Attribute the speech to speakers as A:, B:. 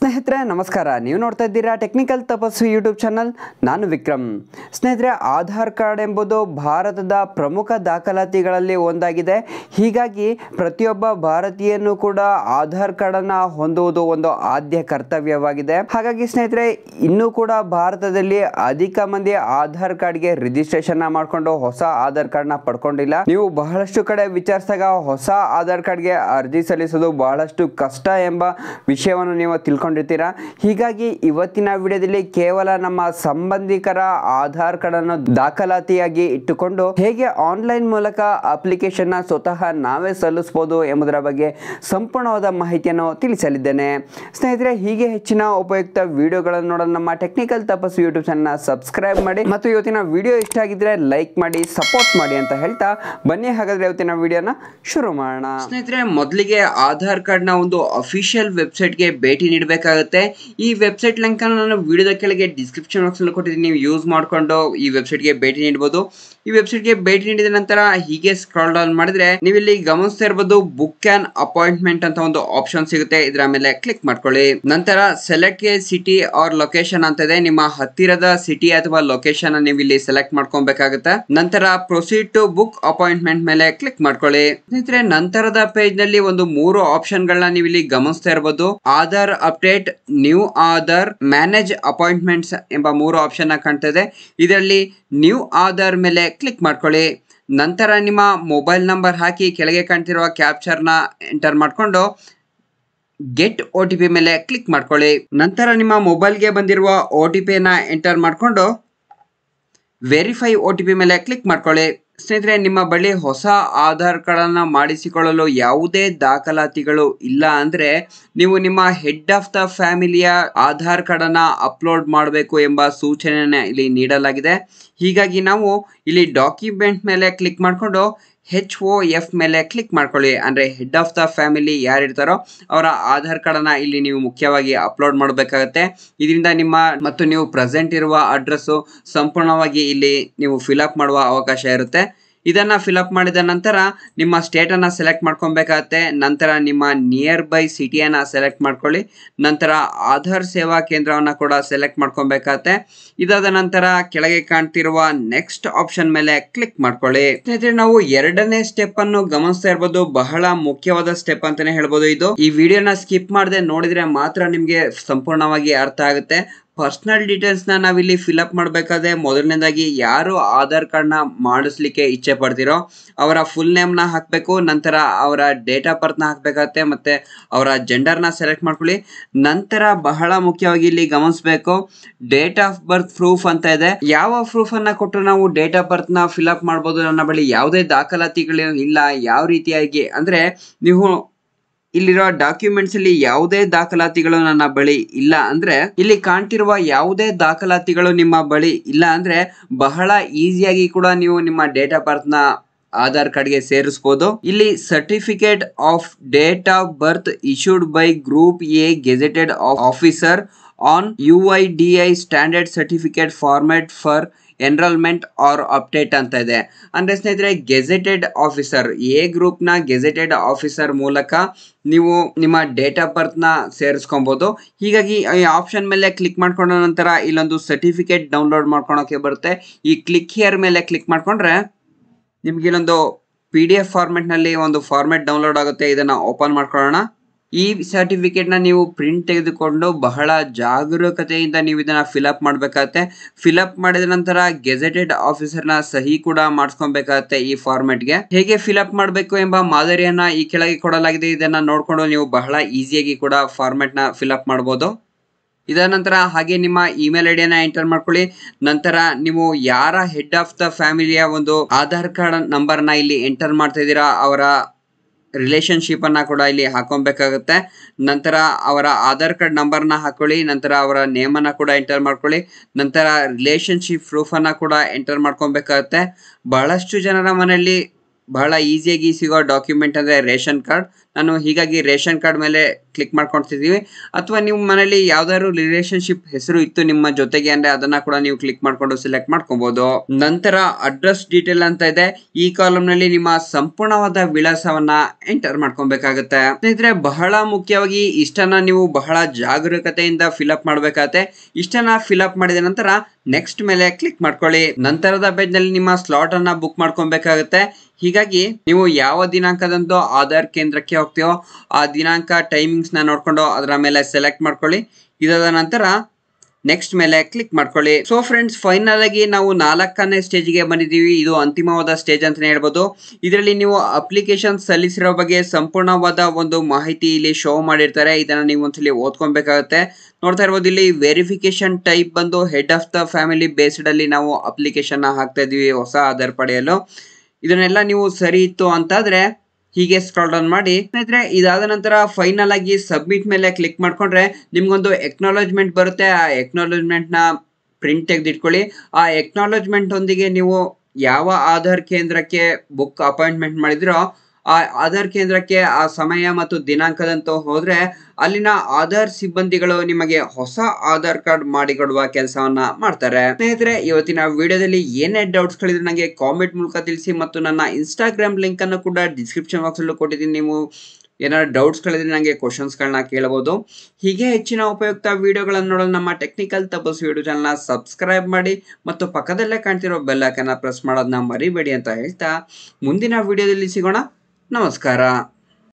A: ಸ್ನೇಹಿತರೆ ನಮಸ್ಕಾರ ನೀವು ನೋಡ್ತಾ ಇದ್ದೀರಾ ಟೆಕ್ನಿಕಲ್ ತಪಸ್ವಿ ಯೂಟ್ಯೂಬ್ ಚಾನಲ್ ನಾನು ವಿಕ್ರಮ್ ಸ್ನೇಹಿತರೆ ಆಧಾರ್ ಕಾರ್ಡ್ ಎಂಬುದು ಭಾರತದ ಪ್ರಮುಖ ದಾಖಲಾತಿಗಳಲ್ಲಿ ಒಂದಾಗಿದೆ ಹೀಗಾಗಿ ಪ್ರತಿಯೊಬ್ಬ ಭಾರತೀಯನೂ ಕೂಡ ಆಧಾರ್ ಕಾರ್ಡನ್ನು ಹೊಂದುವುದು ಒಂದು ಆದ್ಯ ಕರ್ತವ್ಯವಾಗಿದೆ ಹಾಗಾಗಿ ಸ್ನೇಹಿತರೆ ಇನ್ನೂ ಕೂಡ ಭಾರತದಲ್ಲಿ ಅಧಿಕ ಮಂದಿ ಆಧಾರ್ ಗೆ ರಿಜಿಸ್ಟ್ರೇಷನ್ ಮಾಡಿಕೊಂಡು ಹೊಸ ಆಧಾರ್ ಕಾರ್ಡ್ ನ ಪಡ್ಕೊಂಡಿಲ್ಲ ನೀವು ಬಹಳಷ್ಟು ಕಡೆ ವಿಚಾರಿಸಿದಾಗ ಹೊಸ ಆಧಾರ್ ಕಾರ್ಡ್ಗೆ ಅರ್ಜಿ ಸಲ್ಲಿಸೋದು ಬಹಳಷ್ಟು ಕಷ್ಟ ಎಂಬ ವಿಷಯವನ್ನು ನೀವು ತಿಳ್ಕೊಂಡು ಮಾಡಿಕೊಂಡಿರ್ತೀರಾ ಹೀಗಾಗಿ ಇವತ್ತಿನ ವಿಡಿಯೋದಲ್ಲಿ ಕೇವಲ ನಮ್ಮ ಸಂಬಂಧಿಕರ ಆಧಾರ್ ಕಾರ್ಡ್ ಅನ್ನು ದಾಖಲಾತಿಯಾಗಿ ಇಟ್ಟುಕೊಂಡು ಹೇಗೆ ಆನ್ಲೈನ್ ಮೂಲಕ ಅಪ್ಲಿಕೇಶನ್ ನ ಸ್ವತಃ ನಾವೇ ಸಲ್ಲಿಸಬಹುದು ಎಂಬುದರ ಬಗ್ಗೆ ಸಂಪೂರ್ಣವಾದ ಮಾಹಿತಿಯನ್ನು ತಿಳಿಸಲಿದ್ದೇನೆ ಸ್ನೇಹಿತರೆ ಹೀಗೆ ಹೆಚ್ಚಿನ ಉಪಯುಕ್ತ ವಿಡಿಯೋಗಳನ್ನು ನೋಡಲು ನಮ್ಮ ಟೆಕ್ನಿಕಲ್ ತಪಸ್ ಯೂಟ್ಯೂಬ್ ಚಾನಲ್ ಸಬ್ಸ್ಕ್ರೈಬ್ ಮಾಡಿ ಮತ್ತು ಇವತ್ತಿನ ವಿಡಿಯೋ ಇಷ್ಟ ಆಗಿದ್ರೆ ಲೈಕ್ ಮಾಡಿ ಸಪೋರ್ಟ್ ಮಾಡಿ ಅಂತ ಹೇಳ್ತಾ ಬನ್ನಿ ಹಾಗಾದ್ರೆ ಇವತ್ತಿನ ವಿಡಿಯೋನ ಶುರು ಮಾಡೋಣ ಸ್ನೇಹಿತರೆ ಮೊದಲಿಗೆ ಆಧಾರ್ ಕಾರ್ಡ್ ನ ಒಂದು ಅಫಿಷಿಯಲ್ ಗೆ ಭೇಟಿ ನೀಡಬೇಕು ಮಾಡಬೇಕಾಗುತ್ತೆ ಈ ವೆಬ್ಸೈಟ್ ಅನ್ನು ನಾನು ವಿಡಿಯೋದ ಕೆಳಗೆ ಡಿಸ್ಕ್ರಿಪ್ಷನ್ ಬಾಕ್ಸ್ನಲ್ಲಿ ಕೊಟ್ಟಿದ್ದೀನಿ ನೀವು ಯೂಸ್ ಮಾಡಿಕೊಂಡು ಈ ವೆಬ್ಸೈಟ್ ಗೆ ಭೇಟಿ ನೀಡಬಹುದು ಈ ವೆಬ್ಸೈಟ್ಗೆ ಭೇಟಿ ನೀಡಿದ ನಂತರ ಹೀಗೆ ಸ್ಕ್ರಾಲ್ ಡೌನ್ ಮಾಡಿದ್ರೆ ನೀವು ಇಲ್ಲಿ ಗಮನಿಸ್ತಾ ಇರ್ಬೋದು ಬುಕ್ ಆನ್ ಅಪಾಯಿಂಟ್ಮೆಂಟ್ ಅಂತ ಒಂದು ಆಪ್ಷನ್ ಸಿಗುತ್ತೆ ಇದರ ಮೇಲೆ ಕ್ಲಿಕ್ ಮಾಡ್ಕೊಳ್ಳಿ ನಂತರ select a city or location ಅಂತ ಇದೆ ನಿಮ್ಮ ಹತ್ತಿರದ ಸಿಟಿ ಅಥವಾ ಲೊಕೇಶನ್ ನೀವು ಇಲ್ಲಿ ಸೆಲೆಕ್ಟ್ ಮಾಡ್ಕೊಬೇಕಾಗುತ್ತೆ ನಂತರ ಪ್ರೊಸೀಡ್ ಟು ಬುಕ್ ಅಪಾಯಿಂಟ್ಮೆಂಟ್ ಮೇಲೆ ಕ್ಲಿಕ್ ಮಾಡ್ಕೊಳ್ಳಿ ಸ್ನೇಹಿತರೆ ನಂತರದ ಪೇಜ್ ನಲ್ಲಿ ಒಂದು ಮೂರು ಆಪ್ಷನ್ ಗಳನ್ನ ನೀವು ಇಲ್ಲಿ ಗಮನಿಸ್ತಾ ಇರಬಹುದು Aadhaar update create new Aadhaar manage appointments ಎಂಬ ಮೂರು ಆಪ್ಷನ್ ಕಾಣ್ತದೆ ಇದರಲ್ಲಿ ನ್ಯೂ ಆಧಾರ್ ಮೇಲೆ ಕ್ಲಿಕ್ ಮಾಡ್ಕೊಳ್ಳಿ ನಂತರ ನಿಮ್ಮ ಮೊಬೈಲ್ ನಂಬರ್ ಹಾಕಿ ಕೆಳಗೆ ಕಾಣ್ತಿರುವ ಕ್ಯಾಪ್ಚರ್ನ ಎಂಟರ್ ಮಾಡಿಕೊಂಡು ಗೆಟ್ ಒ ಟಿ ಪಿ ಮೇಲೆ ಕ್ಲಿಕ್ ಮಾಡ್ಕೊಳ್ಳಿ ನಂತರ ನಿಮ್ಮ ಮೊಬೈಲ್ಗೆ ಬಂದಿರುವ ಒ ಟಿ ಪಿಯನ್ನು ಎಂಟರ್ ಮಾಡಿಕೊಂಡು ವೆರಿಫೈ ಒ ಟಿ ಪಿ ಮೇಲೆ ಕ್ಲಿಕ್ ಮಾಡ್ಕೊಳ್ಳಿ ಸ್ನೇಹಿತರೆ ನಿಮ್ಮ ಬಳಿ ಹೊಸ ಆಧಾರ್ ಕಾರ್ಡನ್ನು ಮಾಡಿಸಿಕೊಳ್ಳಲು ಯಾವುದೇ ದಾಖಲಾತಿಗಳು ಇಲ್ಲ ಅಂದರೆ ನೀವು ನಿಮ್ಮ ಹೆಡ್ ಆಫ್ ದ ಫ್ಯಾಮಿಲಿಯ ಆಧಾರ್ ಕಾರ್ಡನ್ನು ಅಪ್ಲೋಡ್ ಮಾಡಬೇಕು ಎಂಬ ಸೂಚನೆಯನ್ನು ಇಲ್ಲಿ ನೀಡಲಾಗಿದೆ ಹೀಗಾಗಿ ನಾವು ಇಲ್ಲಿ ಡಾಕ್ಯುಮೆಂಟ್ ಮೇಲೆ ಕ್ಲಿಕ್ ಮಾಡಿಕೊಂಡು ಹೆಚ್ ಓ ಎಫ್ ಮೇಲೆ ಕ್ಲಿಕ್ ಮಾಡ್ಕೊಳ್ಳಿ ಅಂದರೆ ಹೆಡ್ ಆಫ್ ದ ಫ್ಯಾಮಿಲಿ ಯಾರಿರ್ತಾರೋ ಅವರ ಆಧಾರ್ ಕಾರ್ಡನ್ನು ಇಲ್ಲಿ ನೀವು ಮುಖ್ಯವಾಗಿ ಅಪ್ಲೋಡ್ ಮಾಡಬೇಕಾಗತ್ತೆ ಇದರಿಂದ ನಿಮ್ಮ ಮತ್ತು ನೀವು ಪ್ರೆಸೆಂಟ್ ಇರುವ ಅಡ್ರೆಸ್ಸು ಸಂಪೂರ್ಣವಾಗಿ ಇಲ್ಲಿ ನೀವು ಫಿಲಪ್ ಮಾಡುವ ಅವಕಾಶ ಇರುತ್ತೆ ಇದನ್ನು ಫಿಲಪ್ ಮಾಡಿದ ನಂತರ ನಿಮ್ಮ ಸ್ಟೇಟನ್ನು ಸೆಲೆಕ್ಟ್ ಮಾಡ್ಕೊಬೇಕಾಗತ್ತೆ ನಂತರ ನಿಮ್ಮ ನಿಯರ್ ಬೈ ಸಿಟಿಯನ್ನು ಸೆಲೆಕ್ಟ್ ಮಾಡ್ಕೊಳ್ಳಿ ನಂತರ ಆಧಾರ್ ಸೇವಾ ಕೇಂದ್ರವನ್ನು ಕೂಡ ಸೆಲೆಕ್ಟ್ ಮಾಡ್ಕೊಬೇಕಾಗತ್ತೆ ಇದಾದ ನಂತರ ಕೆಳಗೆ ಕಾಣ್ತಿರುವ ನೆಕ್ಸ್ಟ್ ಆಪ್ಷನ್ ಮೇಲೆ ಕ್ಲಿಕ್ ಮಾಡ್ಕೊಳ್ಳಿ ಸ್ನೇಹಿತರೆ ನಾವು ಎರಡನೇ ಸ್ಟೆಪ್ ಅನ್ನು ಗಮನಿಸ್ತಾ ಇರ್ಬೋದು ಬಹಳ ಮುಖ್ಯವಾದ ಸ್ಟೆಪ್ ಅಂತಾನೆ ಹೇಳ್ಬೋದು ಇದು ಈ ವಿಡಿಯೋನ ಸ್ಕಿಪ್ ಮಾಡದೆ ನೋಡಿದ್ರೆ ಮಾತ್ರ ನಿಮಗೆ ಸಂಪೂರ್ಣವಾಗಿ ಅರ್ಥ ಆಗುತ್ತೆ ಪರ್ಸ್ನಲ್ ಡೀಟೇಲ್ಸ್ನ ನಾವಿಲ್ಲಿ ಫಿಲಪ್ ಮಾಡಬೇಕಾದ್ರೆ ಮೊದಲನೇದಾಗಿ ಯಾರು ಆಧಾರ್ ಕಾರ್ಡ್ನ ಮಾಡಿಸ್ಲಿಕ್ಕೆ ಇಚ್ಛೆ ಪಡ್ತಿರೋ ಅವರ ಫುಲ್ ನೇಮ್ನ ಹಾಕಬೇಕು ನಂತರ ಅವರ ಡೇಟ್ ಆಫ್ ಬರ್ತ್ನ ಹಾಕಬೇಕಾಗತ್ತೆ ಮತ್ತು ಅವರ ಜೆಂಡರ್ನ ಸೆಲೆಕ್ಟ್ ಮಾಡ್ಕೊಳ್ಳಿ ನಂತರ ಬಹಳ ಮುಖ್ಯವಾಗಿ ಇಲ್ಲಿ ಗಮನಿಸಬೇಕು ಡೇಟ್ ಆಫ್ ಬರ್ತ್ ಪ್ರೂಫ್ ಅಂತ ಇದೆ ಯಾವ ಪ್ರೂಫನ್ನು ಕೊಟ್ಟರು ನಾವು ಡೇಟ್ ಆಫ್ ಬರ್ತ್ನ ಫಿಲಪ್ ಮಾಡ್ಬೋದು ನನ್ನ ಬಳಿ ಯಾವುದೇ ದಾಖಲಾತಿಗಳು ಇಲ್ಲ ಯಾವ ರೀತಿಯಾಗಿ ಅಂದರೆ ನೀವು ಇಲ್ಲಿರೋ ಡಾಕ್ಯುಮೆಂಟ್ಸ್ ಅಲ್ಲಿ ಯಾವುದೇ ದಾಖಲಾತಿಗಳು ನನ್ನ ಬಳಿ ಇಲ್ಲ ಅಂದ್ರೆ ಇಲ್ಲಿ ಕಾಣ್ತಿರುವ ಯಾವುದೇ ದಾಖಲಾತಿಗಳು ನಿಮ್ಮ ಬಳಿ ಇಲ್ಲ ಅಂದ್ರೆ ಬಹಳ ಈಸಿಯಾಗಿ ಕೂಡ ನೀವು ನಿಮ್ಮ ಡೇಟ್ ಆಫ್ ಬರ್ತ್ ನ ಆಧಾರ್ ಕಾರ್ಡ್ ಗೆ ಸೇರಿಸಬಹುದು ಇಲ್ಲಿ certificate of date of birth issued by group A gazetted officer on U I D I standard certificate format for enrolment or update ಅಂತ ಇದೆ ಅಂದರೆ ಸ್ನೇಹಿತರೆ ಗೆಜೆಟೆಡ್ ಆಫೀಸರ್ ಎ ಗ್ರೂಪ್ನ ಗೆಜೆಟೆಡ್ ಆಫೀಸರ್ ಮೂಲಕ ನೀವು ನಿಮ್ಮ ಡೇಟ್ ಆಫ್ ಬರ್ತ್ನ ಸೇರಿಸ್ಕೊಬೋದು ಹೀಗಾಗಿ ಈ ಆಪ್ಷನ್ ಮೇಲೆ ಕ್ಲಿಕ್ ಮಾಡ್ಕೊಂಡ ನಂತರ ಇಲ್ಲೊಂದು ಸರ್ಟಿಫಿಕೇಟ್ ಡೌನ್ಲೋಡ್ ಮಾಡ್ಕೊಳೋಕೆ ಬರುತ್ತೆ ಈ ಕ್ಲಿಕ್ ಹಿಯರ್ ಮೇಲೆ ಕ್ಲಿಕ್ ಮಾಡಿಕೊಂಡ್ರೆ ನಿಮ್ಗೆ ಇಲ್ಲೊಂದು ಪಿ ಡಿ ಎಫ್ ಫಾರ್ಮೆಟ್ನಲ್ಲಿ ಒಂದು ಫಾರ್ಮೆಟ್ ಡೌನ್ಲೋಡ್ ಆಗುತ್ತೆ ಇದನ್ನು ಓಪನ್ ಮಾಡ್ಕೊಳ್ಳೋಣ ಈ ಸರ್ಟಿಫಿಕೇಟ್ನ ನೀವು ಪ್ರಿಂಟ್ ತೆಗೆದುಕೊಂಡು ಬಹಳ ಜಾಗರೂಕತೆಯಿಂದ ನೀವು ಇದನ್ನು ಫಿಲಪ್ ಮಾಡಬೇಕಾಗತ್ತೆ ಫಿಲಪ್ ಮಾಡಿದ ನಂತರ ಗೆಜೆಟೆಡ್ ಆಫೀಸರ್ನ ಸಹಿ ಕೂಡ ಮಾಡಿಸ್ಕೊಬೇಕಾಗತ್ತೆ ಈ ಫಾರ್ಮೆಟ್ಗೆ ಹೇಗೆ ಫಿಲಪ್ ಮಾಡಬೇಕು ಎಂಬ ಮಾದರಿಯನ್ನ ಈ ಕೆಳಗೆ ಕೊಡಲಾಗಿದೆ ಇದನ್ನ ನೋಡಿಕೊಂಡು ನೀವು ಬಹಳ ಈಸಿಯಾಗಿ ಕೂಡ ಫಾರ್ಮೆಟ್ನ ಫಿಲಪ್ ಮಾಡ್ಬೋದು ಇದರ ನಂತರ ಹಾಗೆ ನಿಮ್ಮ ಇಮೇಲ್ ಐಡಿಯನ್ನ ಎಂಟರ್ ಮಾಡ್ಕೊಳ್ಳಿ ನಂತರ ನೀವು ಯಾರ ಹೆಡ್ ಆಫ್ ದ ಫ್ಯಾಮಿಲಿಯ ಒಂದು ಆಧಾರ್ ಕಾರ್ಡ್ ನಂಬರ್ನ ಇಲ್ಲಿ ಎಂಟರ್ ಮಾಡ್ತಾ ಇದ್ದೀರಾ ಅವರ ರಿಲೇಷನ್ಶಿಪನ್ನು ಕೂಡ ಇಲ್ಲಿ ಹಾಕೊಬೇಕಾಗುತ್ತೆ ನಂತರ ಅವರ ಆಧಾರ್ ಕಾರ್ಡ್ ನಂಬರ್ನ ಹಾಕೊಳ್ಳಿ ನಂತರ ಅವರ ನೇಮನ್ನು ಕೂಡ ಎಂಟರ್ ಮಾಡ್ಕೊಳ್ಳಿ ನಂತರ ರಿಲೇಷನ್ಶಿಪ್ ಪ್ರೂಫನ್ನು ಕೂಡ ಎಂಟರ್ ಮಾಡ್ಕೊಬೇಕಾಗುತ್ತೆ ಬಹಳಷ್ಟು ಜನರ ಮನೆಯಲ್ಲಿ ಬಹಳ ಈಸಿಯಾಗಿ ಸಿಗೋ ಡಾಕ್ಯುಮೆಂಟ್ ಅಂದರೆ ರೇಷನ್ ಕಾರ್ಡ್ ನಾನು ಹೀಗಾಗಿ ರೇಷನ್ ಕಾರ್ಡ್ ಮೇಲೆ ಕ್ಲಿಕ್ ಮಾಡ್ಕೊತಿದ್ದೀವಿ ಅಥವಾ ನೀವು ಮನೇಲಿ ಯಾವ್ದಾದ್ರು ರಿಲೇಷನ್ಶಿಪ್ ಹೆಸರು ಇತ್ತು ನಿಮ್ಮ ಜೊತೆಗೆ ಅಂದ್ರೆ ಅದನ್ನ ಕೂಡ ನೀವು ಕ್ಲಿಕ್ ಮಾಡ್ಕೊಂಡು ಸೆಲೆಕ್ಟ್ ಮಾಡ್ಕೊಬಹುದು ನಂತರ ಅಡ್ರೆಸ್ ಡೀಟೇಲ್ ಅಂತ ಇದೆ ಈ ಕಾಲಮ್ ನಲ್ಲಿ ನಿಮ್ಮ ಸಂಪೂರ್ಣವಾದ ವಿಳಾಸವನ್ನ ಎಂಟರ್ ಮಾಡ್ಕೊಬೇಕಾಗತ್ತೆ ಸ್ನೇಹಿತರೆ ಬಹಳ ಮುಖ್ಯವಾಗಿ ಇಷ್ಟನ್ನ ನೀವು ಬಹಳ ಜಾಗರೂಕತೆಯಿಂದ ಅಪ್ ಮಾಡ್ಬೇಕಾಗತ್ತೆ ಇಷ್ಟನ್ನ ಅಪ್ ಮಾಡಿದ ನಂತರ ನೆಕ್ಸ್ಟ್ ಮೇಲೆ ಕ್ಲಿಕ್ ಮಾಡ್ಕೊಳ್ಳಿ ನಂತರದ ಪೇಜ್ ನಲ್ಲಿ ನಿಮ್ಮ ಸ್ಲಾಟ್ ಅನ್ನ ಬುಕ್ ಮಾಡ್ಕೊಬೇಕಾಗತ್ತೆ ಹೀಗಾಗಿ ನೀವು ಯಾವ ದಿನಾಂಕದಂದು ಆಧಾರ್ ಕೇಂದ್ರಕ್ಕೆ ಹೋಗ್ತೀವೋ ಆ ದಿನಾಂಕ ಟೈಮಿಂಗ್ಸ್ನ ನೋಡಿಕೊಂಡು ಅದರ ಮೇಲೆ ಸೆಲೆಕ್ಟ್ ಮಾಡ್ಕೊಳ್ಳಿ ಇದಾದ ನಂತರ ನೆಕ್ಸ್ಟ್ ಮೇಲೆ ಕ್ಲಿಕ್ ಮಾಡ್ಕೊಳ್ಳಿ ಸೊ ಫ್ರೆಂಡ್ಸ್ ಫೈನಲ್ ಆಗಿ ನಾವು ನಾಲ್ಕನೇ ಸ್ಟೇಜ್ಗೆ ಬಂದಿದ್ದೀವಿ ಇದು ಅಂತಿಮವಾದ ಸ್ಟೇಜ್ ಅಂತಲೇ ಹೇಳ್ಬೋದು ಇದರಲ್ಲಿ ನೀವು ಅಪ್ಲಿಕೇಶನ್ ಸಲ್ಲಿಸಿರೋ ಬಗ್ಗೆ ಸಂಪೂರ್ಣವಾದ ಒಂದು ಮಾಹಿತಿ ಇಲ್ಲಿ ಶೋ ಮಾಡಿರ್ತಾರೆ ಇದನ್ನು ನೀವು ಒಂದ್ಸಲಿ ಓದ್ಕೊಬೇಕಾಗುತ್ತೆ ನೋಡ್ತಾ ಇರ್ಬೋದು ಇಲ್ಲಿ ವೆರಿಫಿಕೇಶನ್ ಟೈಪ್ ಬಂದು head of the family based ಅಲ್ಲಿ ನಾವು ಅಪ್ಲಿಕೇಶನ್ ಹಾಕ್ತಾ ಇದೀವಿ ಹೊಸ ಆಧಾರ್ ಪಡೆಯಲು ಇದನ್ನೆಲ್ಲ ನೀವು ಸರಿ ಇತ್ತು ಅಂತಾದ್ರೆ ಹೀಗೆ ಸ್ಕ್ರಾಲ್ ಡೌನ್ ಮಾಡಿ ಸ್ನೇಹಿತರೆ ಇದಾದ ನಂತರ ಫೈನಲ್ ಆಗಿ ಸಬ್ಮಿಟ್ ಮೇಲೆ ಕ್ಲಿಕ್ ಮಾಡ್ಕೊಂಡ್ರೆ ನಿಮ್ಗೊಂದು ಎಕ್ನಾಲಜ್ಮೆಂಟ್ ಬರುತ್ತೆ ಆ ಎಕ್ನಾಲಜ್ಮೆಂಟ್ ನ ಪ್ರಿಂಟ್ ತೆಗೆದಿಟ್ಕೊಳ್ಳಿ ಆ ಎಕ್ನಾಲಜ್ಮೆಂಟ್ ಒಂದಿಗೆ ನೀವು ಯಾವ ಆಧಾರ್ ಕೇಂದ್ರಕ್ಕೆ ಬುಕ್ ಅಪಾಯಿಂಟ್ಮೆಂಟ್ ಮಾಡಿದ್ರೋ ಆ ಆಧಾರ್ ಕೇಂದ್ರಕ್ಕೆ ಆ ಸಮಯ ಮತ್ತು ದಿನಾಂಕದಂತ ಹೋದ್ರೆ ಅಲ್ಲಿನ ಆಧಾರ್ ಸಿಬ್ಬಂದಿಗಳು ನಿಮಗೆ ಹೊಸ ಆಧಾರ್ ಕಾರ್ಡ್ ಮಾಡಿಕೊಡುವ ಕೆಲಸವನ್ನ ಮಾಡ್ತಾರೆ ಸ್ನೇಹಿತರೆ ಇವತ್ತಿನ ವಿಡಿಯೋದಲ್ಲಿ ಏನೇ ಡೌಟ್ಸ್ ಡೌಟ್ಸ್ಗಳಿದ್ರೆ ನನಗೆ ಕಾಮೆಂಟ್ ಮೂಲಕ ತಿಳಿಸಿ ಮತ್ತು ನನ್ನ ಇನ್ಸ್ಟಾಗ್ರಾಮ್ ಅನ್ನು ಕೂಡ ಡಿಸ್ಕ್ರಿಪ್ಷನ್ ಬಾಕ್ಸ್ ಅಲ್ಲೂ ಕೊಟ್ಟಿದ್ದೀನಿ ನೀವು ಏನಾದ್ರು ಡೌಟ್ಸ್ಗಳಿದ್ರೆ ನನಗೆ ಗಳನ್ನ ಕೇಳಬಹುದು ಹೀಗೆ ಹೆಚ್ಚಿನ ಉಪಯುಕ್ತ ವಿಡಿಯೋಗಳನ್ನು ನೋಡಲು ನಮ್ಮ ಟೆಕ್ನಿಕಲ್ ತಪಸ್ ವಿಡಿಯೋ ಚಾನಲ್ನ ಸಬ್ಸ್ಕ್ರೈಬ್ ಮಾಡಿ ಮತ್ತು ಪಕ್ಕದಲ್ಲೇ ಕಾಣ್ತಿರೋ ಬೆಲ್ಲಾಕನ್ನ ಪ್ರೆಸ್ ಮಾಡೋದನ್ನ ಮರಿಬೇಡಿ ಅಂತ ಹೇಳ್ತಾ ಮುಂದಿನ ವಿಡಿಯೋದಲ್ಲಿ ಸಿಗೋಣ ನಮಸ್ಕಾರ